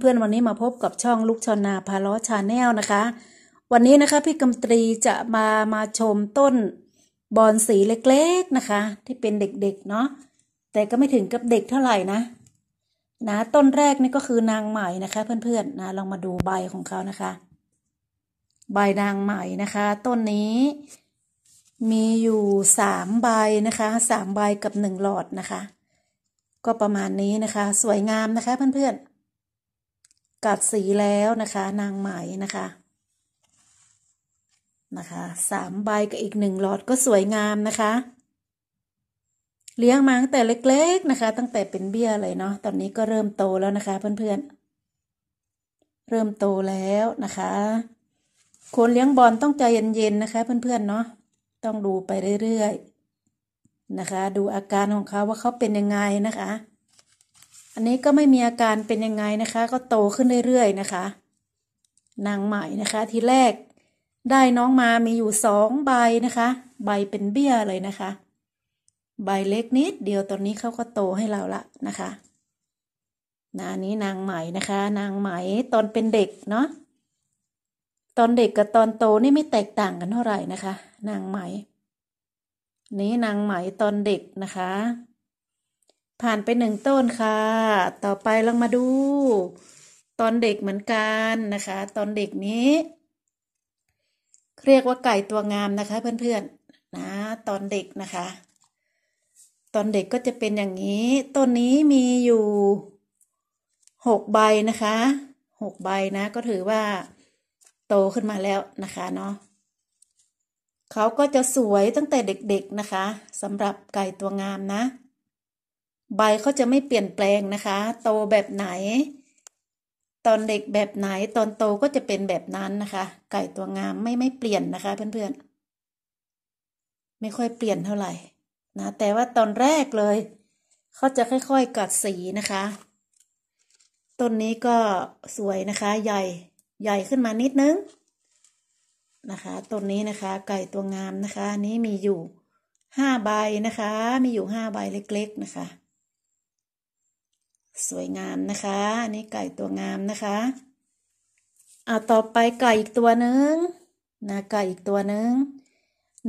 เพื่อนๆวันนี้มาพบกับช่องลูกชนาพาล้อชาแนลนะคะ วันนี้นะคะ พี่กำตรีจะมามาชมต้นบอนสีเล็กๆนะคะ ที่เป็นเด็กๆเนาะแต่ก็ไม่ถึงกับเด็กเท่าไหร่นะนะต้นแรกนี่ก็คือนางใหม่นะคะ เพื่อนๆนะลองมาดูใบของเขานะคะใบนางใหม่นะคะ ต้นนี้มีอยู่สามใบนะคะสามใบกับหนึ่งหลอดนะคะ ก็ประมาณนี้นะคะ สวยงามนะคะ เพื่อนๆัดสีแล้วนะคะ นางไหมนะคะนะคะสามใบกับอีกหนึ่งหลอดก็สวยงามนะคะ เลี้ยง มาตั้งแต่เล็ก ๆนะคะ ตั้งแต่เป็นเบี้ยเลยเนาะตอนนี้ก็เริ่มโตแล้วนะคะเพื่อนๆ เริ่มโตแล้วนะคะ คนเลี้ยงบอลต้องใจเย็นๆนะคะเพื่อนๆเนาะต้องดูไปเรื่อยๆนะคะ ดูอาการของเขาว่าเขาเป็นยังไงนะคะอันนี้ก็ไม่มีอาการเป็นยังไงนะคะ ก็โตขึ้นเรื่อยๆนะคะ นางใหม่นะคะทีแรกได้น้องมามีอยู่สองใบนะคะ ใบเป็นเบี้ยเลยนะคะ ใบเล็กนิด เดียวตอนนี้เขาก็โตให้เราละนะคะนานี้นางใหม่นะคะ นางใหม่ตอนเป็นเด็กเนาะ ตอนเด็กกับตอนโตนี่ไม่แตกต่างกันเท่าไหร่นะคะ นางใหม่นี้นางใหม่ตอนเด็กนะคะผ่านไปหนึ่งต้นค่ะ ต่อไปลองมาดู ตอนเด็กเหมือนกันนะคะ ตอนเด็กนี้ เรียกว่าไก่ตัวงามนะคะ เพื่อนๆนะตอนเด็กนะคะ ตอนเด็กก็จะเป็นอย่างนี้ต้นนี้มีอยู่หกใบนะคะหกใบนะ ก็ถือว่าโตขึ้นมาแล้วนะคะเนาะเขาก็จะสวยตั้งแต่เด็กๆนะคะสำหรับไก่ตัวงามนะใบเขาจะไม่เปลี่ยนแปลงนะคะ โตแบบไหน ตอนเด็กแบบไหน ตอนโตก็จะเป็นแบบนั้นนะคะ ไก่ตัวงามไม่ไม่เปลี่ยนนะคะ เพื่อนๆ ไม่ค่อยเปลี่ยนเท่าไหร่นะ แต่ว่าตอนแรกเลยเขาจะค่อยๆ กัดสีนะคะ ต้นนี้ก็สวยนะคะ ใหญ่ ใหญ่ขึ้นมานิดนึงนะคะ ต้นนี้นะคะ ไก่ตัวงามนะคะ นี้มีอยู่ห้าใบนะคะ มีอยู่ห้าใบเล็กๆนะคะสวยงามนะคะ อันนี้ไก่ตัวงามนะคะเอาต่อไปไก่อีกตัวหนึ่งนะไก่อีกตัวหนึ่ง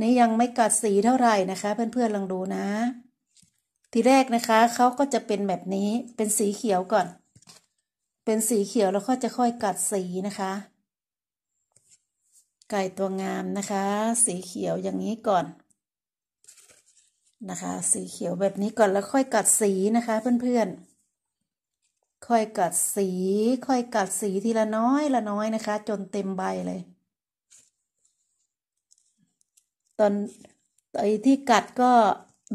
นี่ยังไม่กัดสีเท่าไหร่นะคะ เพื่อน ๆลองดูนะ ทีแรกนะคะเขาก็จะเป็นแบบนี้ เป็นสีเขียวก่อน เป็นสีเขียวแล้วก็จะค่อยกัดสีนะคะ ไก่ตัวงามนะคะ สีเขียวอย่างนี้ก่อน นะคะ สีเขียวแบบนี้ก่อนแล้วค่อยกัดสีนะคะ เพื่อน ๆค่อยกัดสีค่อยกัดสีทีละน้อยละน้อยนะคะ จนเต็มใบเลยตอนตอนที่กัดก็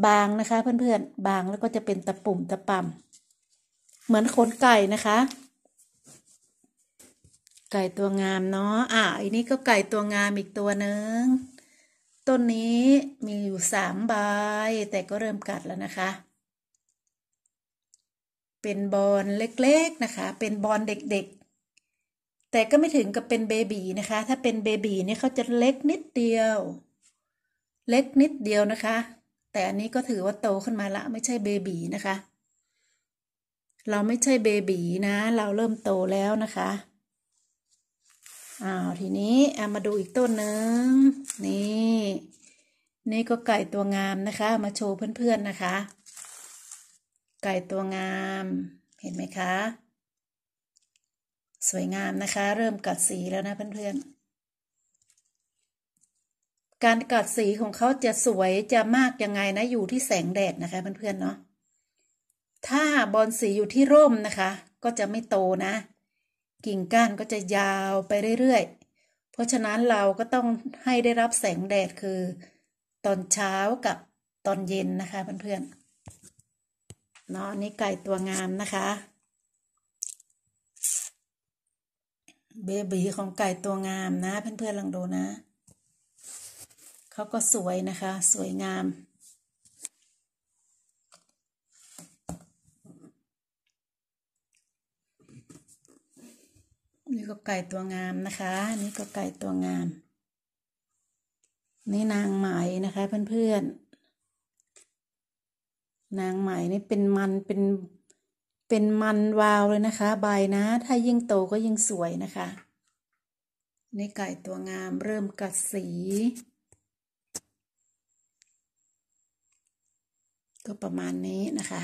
บางนะคะเพื่อนๆบางแล้วก็จะเป็นตะปุ่มตะป่ำเหมือนขนไก่นะคะ ไก่ตัวงามเนาะอ่ะอันนี้ก็ไก่ตัวงามอีกตัวหนึ่งต้นนี้มีอยู่สามใบ แต่ก็เริ่มกัดแล้วนะคะเป็นบอลเล็กๆนะคะ เป็นบอล เด็กๆแต่ก็ไม่ถึงกับเป็นเบบีนะคะ ถ้าเป็นเบบีเนี่ยเขาจะเล็กนิดเดียว เล็กนิดเดียวนะคะ แต่อันนี้ก็ถือว่าโตขึ้นมาละไม่ใช่เบบีนะคะ เราไม่ใช่เบบีนะ เราเริ่มโตแล้วนะคะอ้าวทีนี้เอามาดูอีกต้นหนึ่งนี่นี่ก็ไก่ตัวงามนะคะ มาโชว์เพื่อนๆนะคะไก่ตัวงามเห็นไหมคะ สวยงามนะคะ เริ่มกัดสีแล้วนะเพื่อนๆการกัดสีของเขาจะสวยจะมากยังไงนะอยู่ที่แสงแดดนะคะเพื่อนๆเนาะ ถ้าบอลสีอยู่ที่ร่มนะคะ ก็จะไม่โตนะ กิ่งก้านก็จะยาวไปเรื่อยๆ เพราะฉะนั้นเราก็ต้องให้ได้รับแสงแดดคือ ตอนเช้ากับตอนเย็นนะคะเพื่อนๆเนาะนี่ไก่ตัวงามนะคะ เบบี ของไก่ตัวงามนะเพื่อนๆลองดูนะ เขาก็สวยนะคะ สวยงาม นี่ก็ไก่ตัวงามนะคะนี่ก็ไก่ตัวงาม นี่นางไหมนะคะ เพื่อนๆนางใหม่นี่เป็นมันเป็นเป็นมันวาวเลยนะคะใบนะ ถ้ายิ่งโตก็ยิ่งสวยนะคะในไก่ตัวงามเริ่มกัดสี ก็ประมาณนี้นะคะ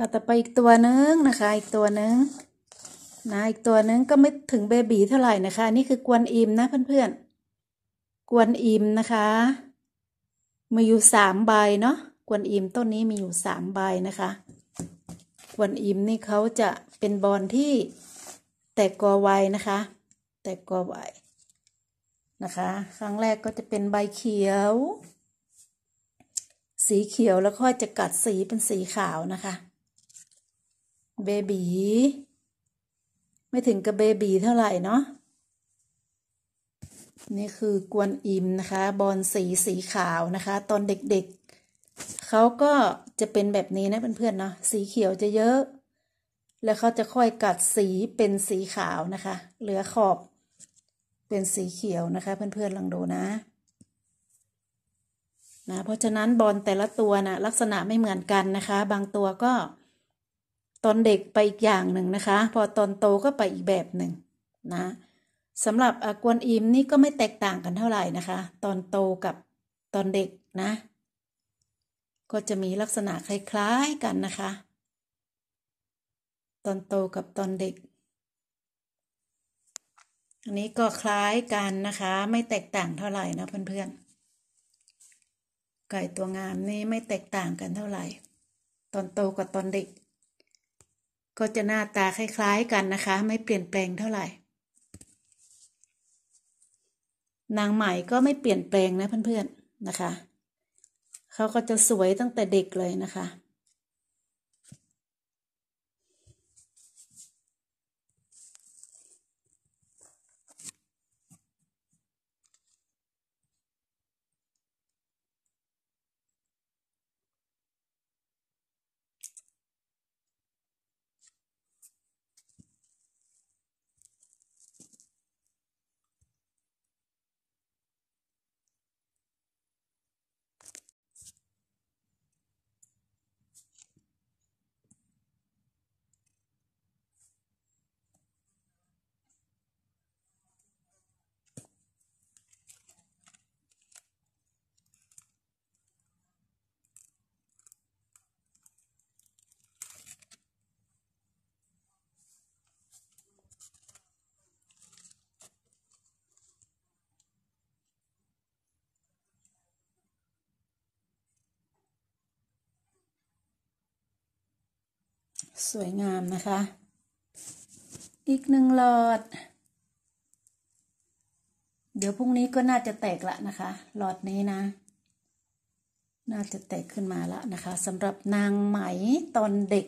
เราต่อไปอีกตัวนึงนะคะอีกตัวนึงนะอีกตัวนึงก็ไม่ถึงเบบีเท่าไหร่นะคะ นี่คือกวนอิมนะเพื่อนๆกวนอิมนะคะมีอยู่สามใบเนาะกวนอิมต้นนี้มีอยู่สามใบนะคะ กวนอิมนี่เขาจะเป็นบอลที่แตกกอไวนะคะ แตกกอไวนะคะ ครั้งแรกก็จะเป็นใบเขียวสีเขียวแล้วค่อยจะกัดสีเป็นสีขาวนะคะเบบีไม่ถึงกับเบบีเท่าไหร่เนาะนี่คือกวนอิมนะคะ บอลสีสีขาวนะคะ ตอนเด็ก ๆ เขาก็จะเป็นแบบนี้นะเพื่อนๆเนาะสีเขียวจะเยอะ แล้วเขาจะค่อยกัดสีเป็นสีขาวนะคะ เหลือขอบเป็นสีเขียวนะคะ เพื่อนๆลองดูนะ นะเพราะฉะนั้นบอลแต่ละตัวนะลักษณะไม่เหมือนกันนะคะ บางตัวก็ตอนเด็กไปอีกอย่างหนึ่งนะคะ พอตอนโตก็ไปอีกแบบหนึ่งนะสำหรับอกวนอิมนี่ก็ไม่แตกต่างกันเท่าไหร่นะคะ ตอนโตกับตอนเด็กนะ ก็จะมีลักษณะคล้าย ๆกันนะคะ ตอนโตกับตอนเด็ก อันนี้ก็คล้ายกันนะคะไม่แตกต่างเท่าไหร่นะเพื่อนๆไก่ตัวงามนี่ไม่แตกต่างกันเท่าไหร่ตอนโตกับตอนเด็กก็จะหน้าตาคล้ายๆ กันนะคะ ไม่เปลี่ยนแปลงเท่าไหร่ นางใหม่ก็ไม่เปลี่ยนแปลงนะเพื่อนๆนะคะ เขาก็จะสวยตั้งแต่เด็กเลยนะคะสวยงามนะคะ อีกหนึ่งหลอด เดี๋ยว พรุ่งนี้ก็น่าจะแตก ละ นะคะ หลอดนี้นะ น่าจะแตกขึ้นมาละนะคะสำหรับนาง ไหม ตอนเด็ก